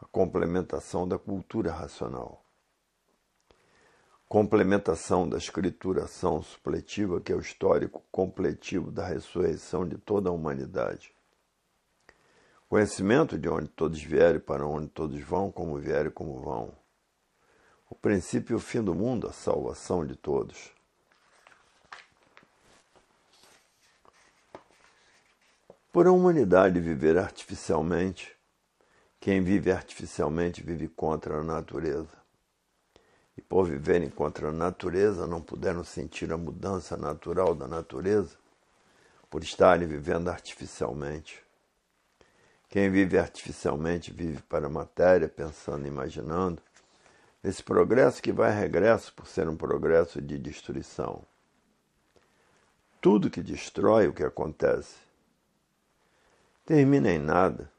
a complementação da cultura racional, complementação da escrituração supletiva, que é o histórico completivo da ressurreição de toda a humanidade. Conhecimento de onde todos vierem, para onde todos vão, como vierem, como vão. O princípio e o fim do mundo, a salvação de todos. Por a humanidade viver artificialmente, quem vive artificialmente vive contra a natureza. E por viverem contra a natureza, não puderam sentir a mudança natural da natureza por estarem vivendo artificialmente. Quem vive artificialmente vive para a matéria, pensando e imaginando. Esse progresso que vai regresso por ser um progresso de destruição. Tudo que destrói o que acontece termina em nada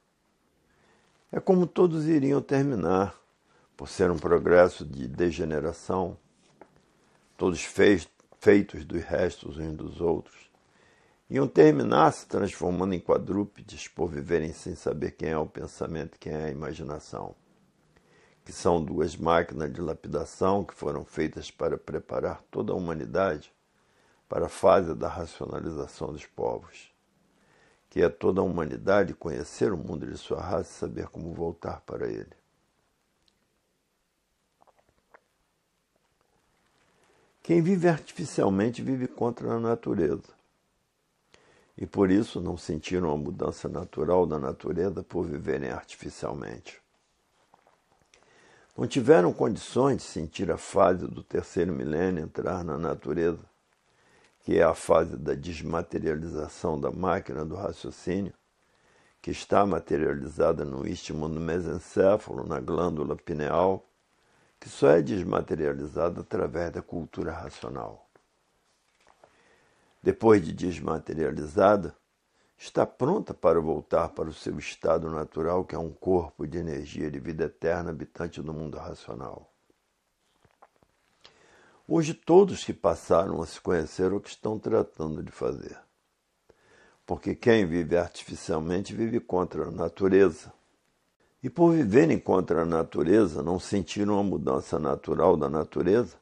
é como todos iriam terminar, por ser um progresso de degeneração, todos feitos dos restos uns dos outros. Iam terminar se transformando em quadrúpedes por viverem sem saber quem é o pensamento e quem é a imaginação, que são duas máquinas de lapidação que foram feitas para preparar toda a humanidade para a fase da racionalização dos povos que é toda a humanidade conhecer o mundo de sua raça e saber como voltar para ele. Quem vive artificialmente vive contra a natureza. E por isso não sentiram a mudança natural da natureza por viverem artificialmente. Não tiveram condições de sentir a fase do terceiro milênio entrar na natureza que é a fase da desmaterialização da máquina do raciocínio, que está materializada no istmo do mesencéfalo, na glândula pineal, que só é desmaterializada através da cultura racional. Depois de desmaterializada, está pronta para voltar para o seu estado natural, que é um corpo de energia de vida eterna habitante do mundo racional. Hoje todos que passaram a se conhecer o que estão tratando de fazer. Porque quem vive artificialmente vive contra a natureza. E por viverem contra a natureza, não sentiram a mudança natural da natureza,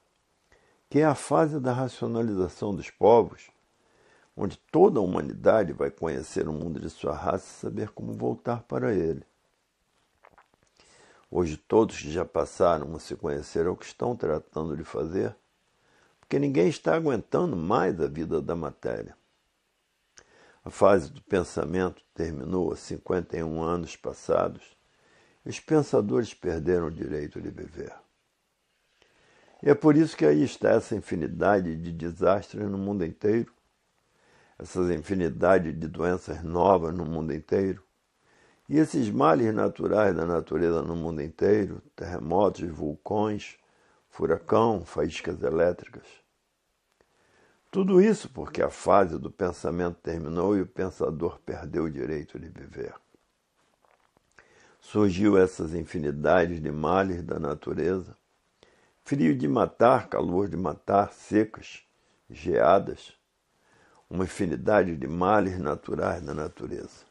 que é a fase da racionalização dos povos, onde toda a humanidade vai conhecer o mundo de sua raça e saber como voltar para ele. Hoje todos que já passaram a se conhecer o que estão tratando de fazer porque ninguém está aguentando mais a vida da matéria. A fase do pensamento terminou há 51 anos passados. Os pensadores perderam o direito de viver. E é por isso que aí está essa infinidade de desastres no mundo inteiro, essas infinidade de doenças novas no mundo inteiro, e esses males naturais da natureza no mundo inteiro terremotos, vulcões, furacão, faíscas elétricas. Tudo isso porque a fase do pensamento terminou e o pensador perdeu o direito de viver. Surgiu essas infinidades de males da natureza: frio de matar, calor de matar, secas, geadas, uma infinidade de males naturais da natureza.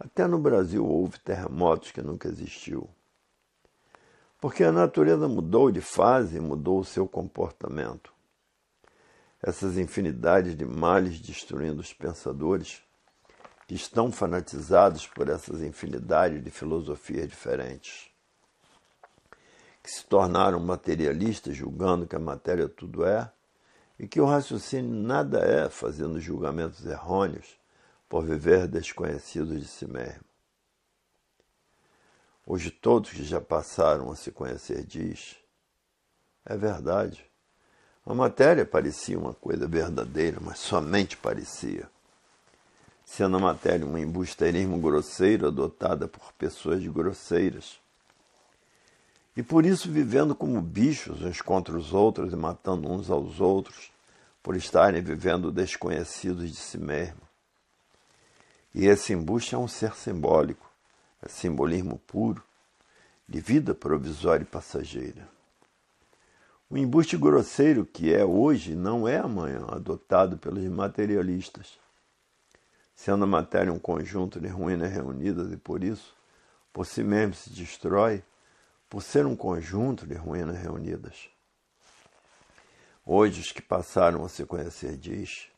Até no Brasil houve terremotos que nunca existiu. Porque a natureza mudou de fase, mudou o seu comportamento. Essas infinidades de males destruindo os pensadores que estão fanatizados por essas infinidades de filosofias diferentes, que se tornaram materialistas julgando que a matéria tudo é e que o raciocínio nada é, fazendo julgamentos errôneos por viver desconhecidos de si mesmo. Hoje todos que já passaram a se conhecer diz, é verdade. A matéria parecia uma coisa verdadeira, mas somente parecia. Sendo a matéria um embusteirismo grosseiro adotada por pessoas grosseiras. E por isso vivendo como bichos uns contra os outros e matando uns aos outros, por estarem vivendo desconhecidos de si mesmo. E esse embuste é um ser simbólico, simbolismo puro de vida provisória e passageira. O embuste grosseiro que é hoje não é amanhã, adotado pelos materialistas, sendo a matéria um conjunto de ruínas reunidas e por isso, por si mesmo se destrói, por ser um conjunto de ruínas reunidas. Hoje os que passaram a se conhecer diz: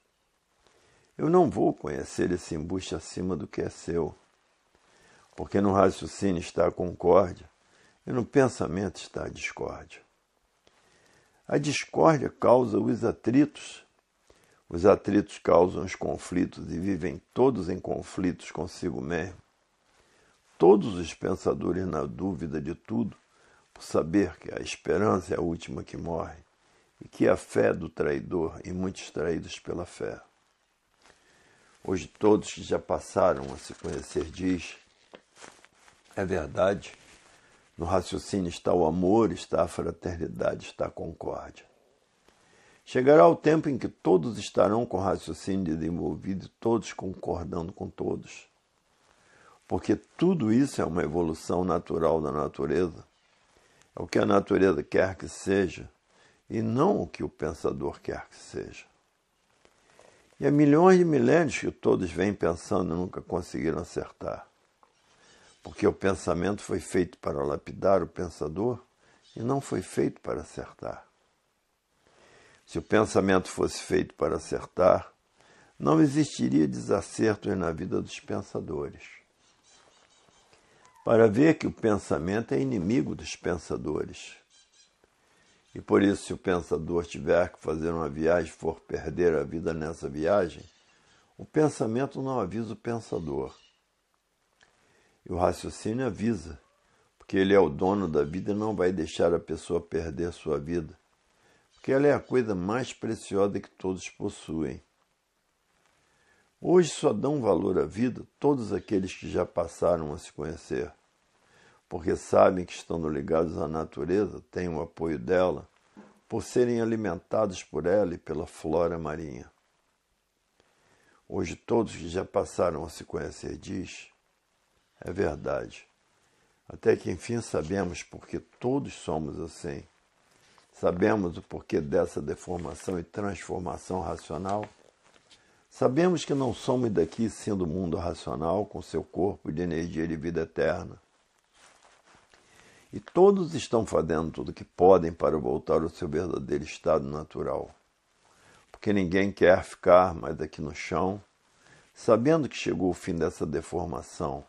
Eu não vou conhecer esse embuste acima do que é seu porque no raciocínio está a concórdia e no pensamento está a discórdia. A discórdia causa os atritos. Os atritos causam os conflitos e vivem todos em conflitos consigo mesmo. Todos os pensadores na dúvida de tudo, por saber que a esperança é a última que morre e que a fé do traidor e muitos traídos pela fé. Hoje todos que já passaram a se conhecer diz é verdade. No raciocínio está o amor, está a fraternidade, está a concórdia. Chegará o tempo em que todos estarão com o raciocínio desenvolvido e todos concordando com todos. Porque tudo isso é uma evolução natural da natureza. É o que a natureza quer que seja e não o que o pensador quer que seja. E há milhões de milênios que todos vêm pensando e nunca conseguiram acertar porque o pensamento foi feito para lapidar o pensador e não foi feito para acertar. Se o pensamento fosse feito para acertar, não existiria desacerto na vida dos pensadores. Para ver que o pensamento é inimigo dos pensadores. E por isso, se o pensador tiver que fazer uma viagem e for perder a vida nessa viagem, o pensamento não avisa o pensador e o raciocínio avisa, porque ele é o dono da vida e não vai deixar a pessoa perder sua vida, porque ela é a coisa mais preciosa que todos possuem. Hoje só dão valor à vida todos aqueles que já passaram a se conhecer, porque sabem que estando ligados à natureza, têm o apoio dela, por serem alimentados por ela e pela flora marinha. Hoje todos que já passaram a se conhecer diz é verdade. Até que enfim sabemos porque todos somos assim. Sabemos o porquê dessa deformação e transformação racional. Sabemos que não somos daqui sim do mundo racional, com seu corpo de energia e vida eterna. E todos estão fazendo tudo o que podem para voltar ao seu verdadeiro estado natural. Porque ninguém quer ficar mais aqui no chão, sabendo que chegou o fim dessa deformação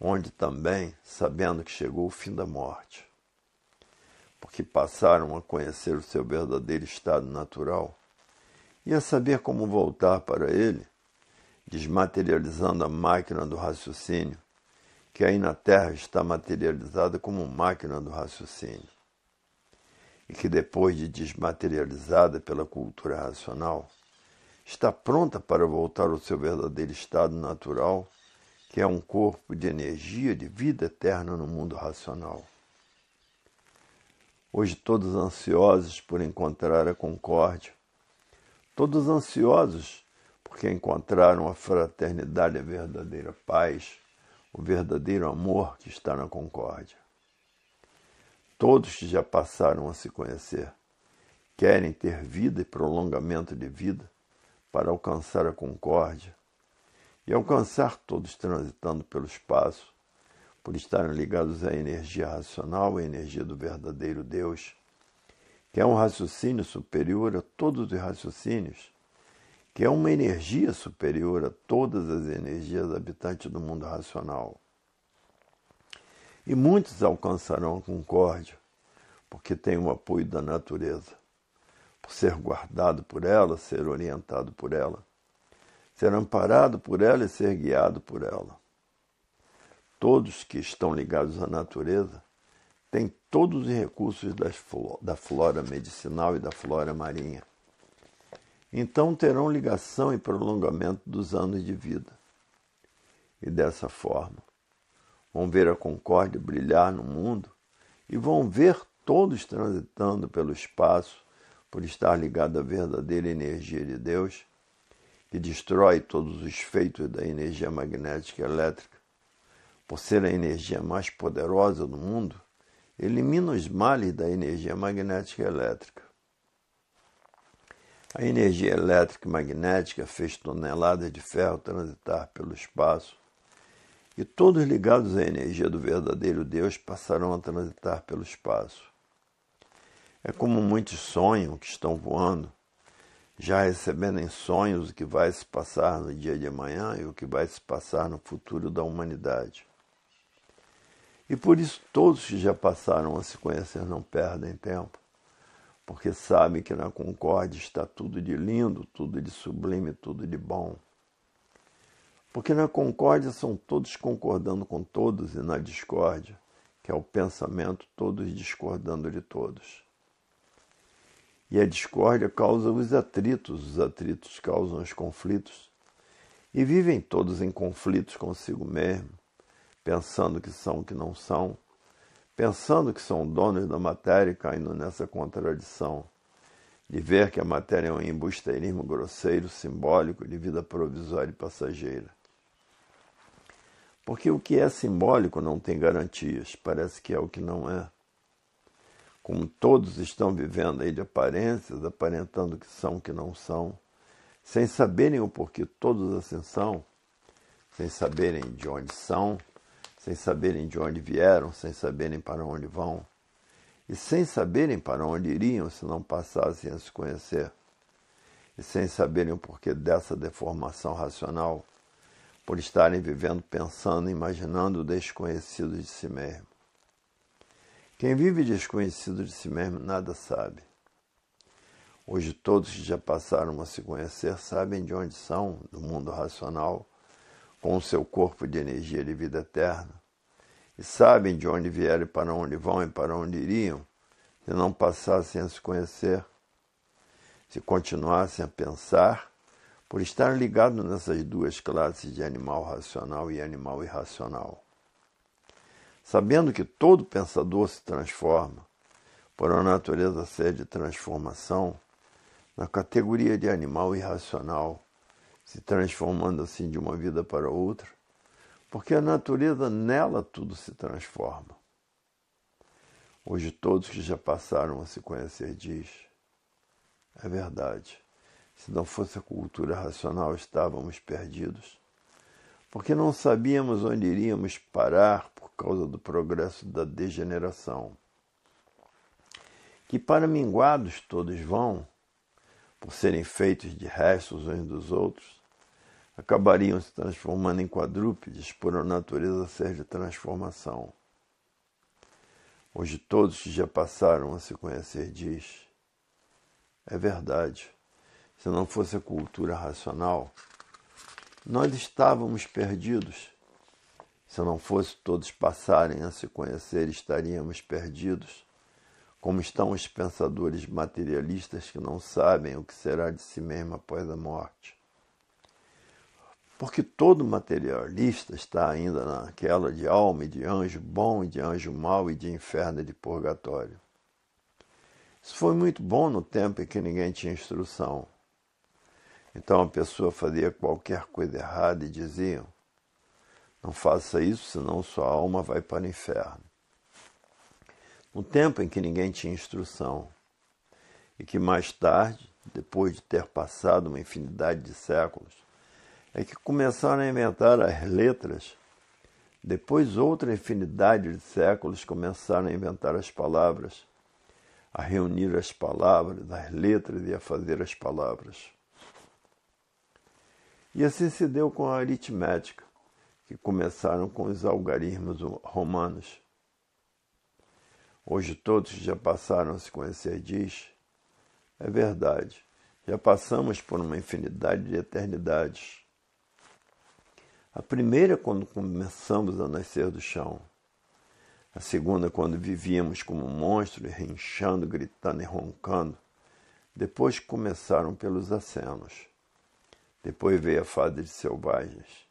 onde também, sabendo que chegou o fim da morte, porque passaram a conhecer o seu verdadeiro estado natural e a saber como voltar para ele, desmaterializando a máquina do raciocínio, que aí na Terra está materializada como máquina do raciocínio, e que depois de desmaterializada pela cultura racional, está pronta para voltar ao seu verdadeiro estado natural que é um corpo de energia, de vida eterna no mundo racional. Hoje, todos ansiosos por encontrar a concórdia, todos ansiosos porque encontraram a fraternidade, a verdadeira paz, o verdadeiro amor que está na concórdia. Todos que já passaram a se conhecer querem ter vida e prolongamento de vida para alcançar a concórdia, e alcançar todos transitando pelo espaço, por estarem ligados à energia racional, à energia do verdadeiro Deus, que é um raciocínio superior a todos os raciocínios, que é uma energia superior a todas as energias habitantes do mundo racional. E muitos alcançarão a concórdia, porque têm o apoio da natureza, por ser guardado por ela, ser orientado por ela ser amparado por ela e ser guiado por ela. Todos que estão ligados à natureza têm todos os recursos da flora medicinal e da flora marinha. Então terão ligação e prolongamento dos anos de vida. E dessa forma, vão ver a concórdia brilhar no mundo e vão ver todos transitando pelo espaço por estar ligado à verdadeira energia de Deus que destrói todos os feitos da energia magnética elétrica, por ser a energia mais poderosa do mundo, elimina os males da energia magnética elétrica. A energia elétrica e magnética fez toneladas de ferro transitar pelo espaço, e todos ligados à energia do verdadeiro Deus passarão a transitar pelo espaço. É como muitos sonham que estão voando, já recebendo em sonhos o que vai se passar no dia de amanhã e o que vai se passar no futuro da humanidade. E por isso todos que já passaram a se conhecer não perdem tempo, porque sabem que na concórdia está tudo de lindo, tudo de sublime, tudo de bom. Porque na concórdia são todos concordando com todos e na discórdia, que é o pensamento, todos discordando de todos. E a discórdia causa os atritos, os atritos causam os conflitos. E vivem todos em conflitos consigo mesmo, pensando que são o que não são, pensando que são donos da matéria, caindo nessa contradição de ver que a matéria é um embusteirismo grosseiro, simbólico, de vida provisória e passageira. Porque o que é simbólico não tem garantias, parece que é o que não é como todos estão vivendo aí de aparências, aparentando que são, que não são, sem saberem o porquê todos assim são, sem saberem de onde são, sem saberem de onde vieram, sem saberem para onde vão, e sem saberem para onde iriam se não passassem a se conhecer, e sem saberem o porquê dessa deformação racional, por estarem vivendo, pensando, imaginando o desconhecido de si mesmo. Quem vive desconhecido de si mesmo nada sabe. Hoje todos que já passaram a se conhecer sabem de onde são, do mundo racional, com o seu corpo de energia de vida eterna, e sabem de onde vieram e para onde vão e para onde iriam, se não passassem a se conhecer, se continuassem a pensar, por estar ligado nessas duas classes de animal racional e animal irracional sabendo que todo pensador se transforma, por a natureza de transformação, na categoria de animal irracional, se transformando assim de uma vida para outra, porque a natureza nela tudo se transforma. Hoje todos que já passaram a se conhecer diz, é verdade, se não fosse a cultura racional estávamos perdidos, porque não sabíamos onde iríamos parar causa do progresso da degeneração. Que para minguados todos vão, por serem feitos de restos uns dos outros, acabariam se transformando em quadrúpedes por a natureza ser de transformação. Hoje todos que já passaram a se conhecer diz. É verdade. Se não fosse a cultura racional, nós estávamos perdidos se não fosse todos passarem a se conhecer, estaríamos perdidos. Como estão os pensadores materialistas que não sabem o que será de si mesmo após a morte? Porque todo materialista está ainda naquela de alma e de anjo bom e de anjo mau e de inferno e de purgatório. Isso foi muito bom no tempo em que ninguém tinha instrução. Então a pessoa fazia qualquer coisa errada e diziam: não faça isso, senão sua alma vai para o inferno. Um tempo em que ninguém tinha instrução e que mais tarde, depois de ter passado uma infinidade de séculos, é que começaram a inventar as letras. Depois, outra infinidade de séculos começaram a inventar as palavras, a reunir as palavras, as letras e a fazer as palavras. E assim se deu com a aritmética que começaram com os algarismos romanos. Hoje todos já passaram a se conhecer, diz. É verdade, já passamos por uma infinidade de eternidades. A primeira, quando começamos a nascer do chão. A segunda, quando vivíamos como monstros, rinchando, gritando e roncando. Depois começaram pelos acenos. Depois veio a fase de selvagens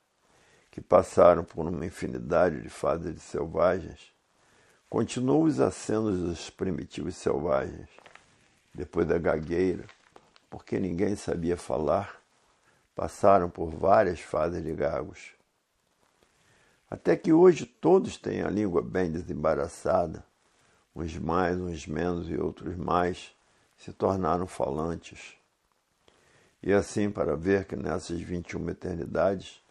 que passaram por uma infinidade de fases de selvagens, continuam os acenos dos primitivos selvagens, depois da gagueira, porque ninguém sabia falar, passaram por várias fases de gagos. Até que hoje todos têm a língua bem desembaraçada, uns mais, uns menos e outros mais, se tornaram falantes. E assim, para ver que nessas 21 eternidades,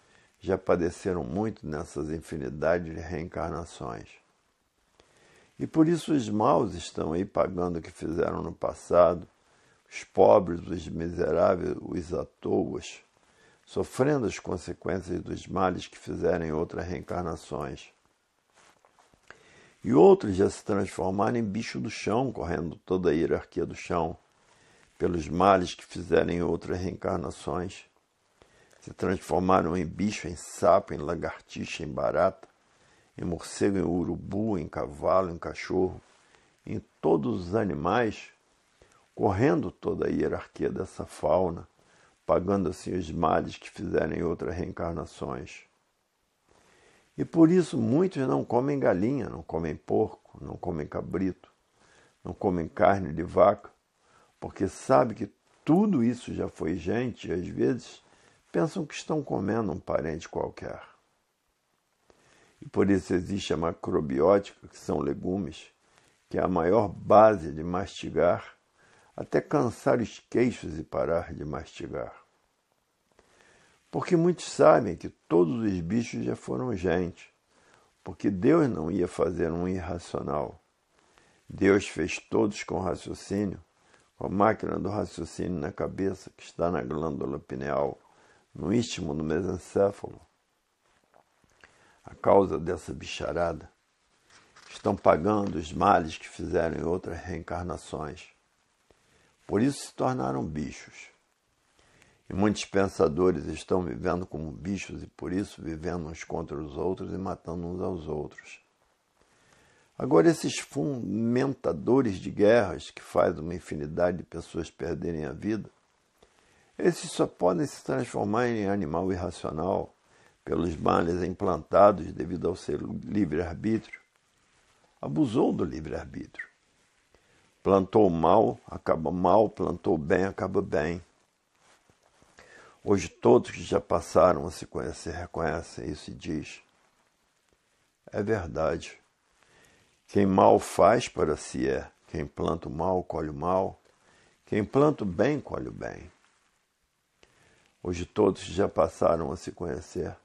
já padeceram muito nessas infinidades de reencarnações. E por isso os maus estão aí pagando o que fizeram no passado, os pobres, os miseráveis, os à toas, sofrendo as consequências dos males que fizerem outras reencarnações. E outros já se transformaram em bicho do chão, correndo toda a hierarquia do chão, pelos males que fizerem outras reencarnações se transformaram em bicho, em sapo, em lagartixa, em barata, em morcego, em urubu, em cavalo, em cachorro, em todos os animais, correndo toda a hierarquia dessa fauna, pagando assim os males que fizerem outras reencarnações. E por isso muitos não comem galinha, não comem porco, não comem cabrito, não comem carne de vaca, porque sabe que tudo isso já foi gente, às vezes, pensam que estão comendo um parente qualquer. E por isso existe a macrobiótica, que são legumes, que é a maior base de mastigar, até cansar os queixos e parar de mastigar. Porque muitos sabem que todos os bichos já foram gente, porque Deus não ia fazer um irracional. Deus fez todos com raciocínio, com a máquina do raciocínio na cabeça que está na glândula pineal no istmo, no mesencéfalo, a causa dessa bicharada, estão pagando os males que fizeram em outras reencarnações. Por isso se tornaram bichos. E muitos pensadores estão vivendo como bichos e por isso vivendo uns contra os outros e matando uns aos outros. Agora, esses fomentadores de guerras que fazem uma infinidade de pessoas perderem a vida, esses só podem se transformar em animal irracional pelos males implantados devido ao seu livre-arbítrio. Abusou do livre-arbítrio. Plantou mal, acaba mal, plantou bem, acaba bem. Hoje todos que já passaram a se conhecer reconhecem isso e diz: é verdade. Quem mal faz para si é, quem planta o mal colhe o mal, quem planta o bem colhe o bem. Hoje todos já passaram a se conhecer,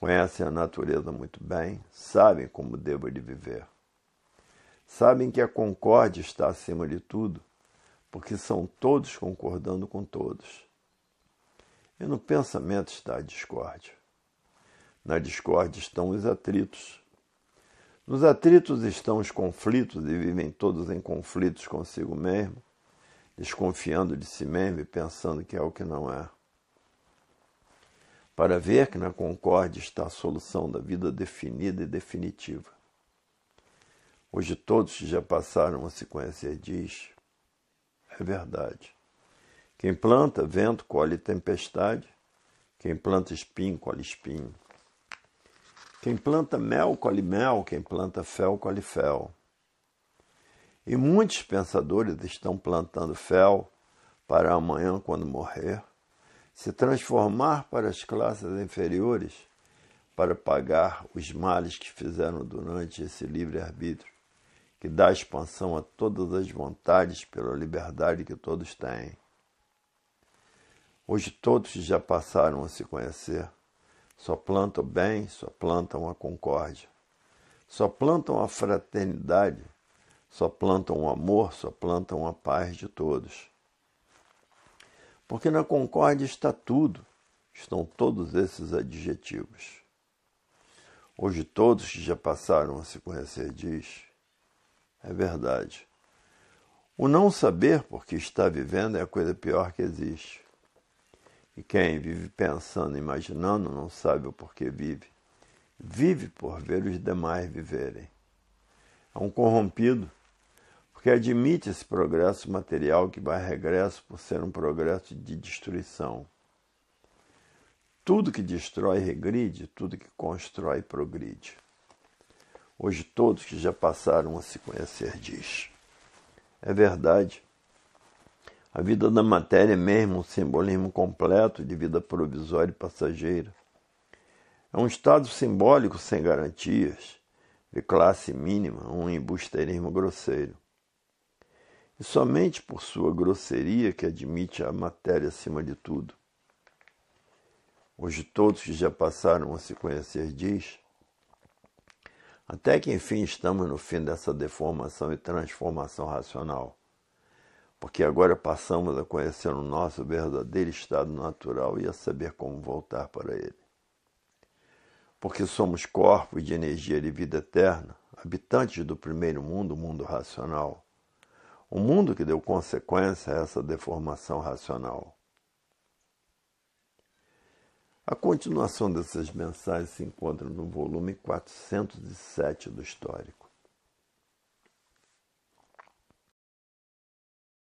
conhecem a natureza muito bem, sabem como devo de viver. Sabem que a concórdia está acima de tudo, porque são todos concordando com todos. E no pensamento está a discórdia. Na discórdia estão os atritos. Nos atritos estão os conflitos e vivem todos em conflitos consigo mesmo, desconfiando de si mesmo e pensando que é o que não é para ver que na concórdia está a solução da vida definida e definitiva. Hoje todos que já passaram a se conhecer diz, é verdade. Quem planta vento colhe tempestade, quem planta espinho colhe espinho. Quem planta mel colhe mel, quem planta fel colhe fel. E muitos pensadores estão plantando fel para amanhã, quando morrer, se transformar para as classes inferiores para pagar os males que fizeram durante esse livre-arbítrio, que dá expansão a todas as vontades pela liberdade que todos têm. Hoje todos já passaram a se conhecer. Só plantam o bem, só plantam a concórdia. Só plantam a fraternidade, só plantam o amor, só plantam a paz de todos porque na concórdia está tudo, estão todos esses adjetivos. Hoje todos que já passaram a se conhecer diz, é verdade. O não saber porque está vivendo é a coisa pior que existe. E quem vive pensando, imaginando, não sabe o porquê vive. Vive por ver os demais viverem. É um corrompido porque admite esse progresso material que vai a regresso por ser um progresso de destruição. Tudo que destrói regride, tudo que constrói progride. Hoje todos que já passaram a se conhecer diz. É verdade. A vida da matéria é mesmo um simbolismo completo de vida provisória e passageira. É um estado simbólico sem garantias, de classe mínima, um embusteirismo grosseiro e somente por sua grosseria que admite a matéria acima de tudo. Hoje todos que já passaram a se conhecer diz, até que enfim estamos no fim dessa deformação e transformação racional, porque agora passamos a conhecer o nosso verdadeiro estado natural e a saber como voltar para ele. Porque somos corpos de energia e vida eterna, habitantes do primeiro mundo, o mundo racional o mundo que deu consequência a essa deformação racional. A continuação dessas mensagens se encontra no volume 407 do Histórico.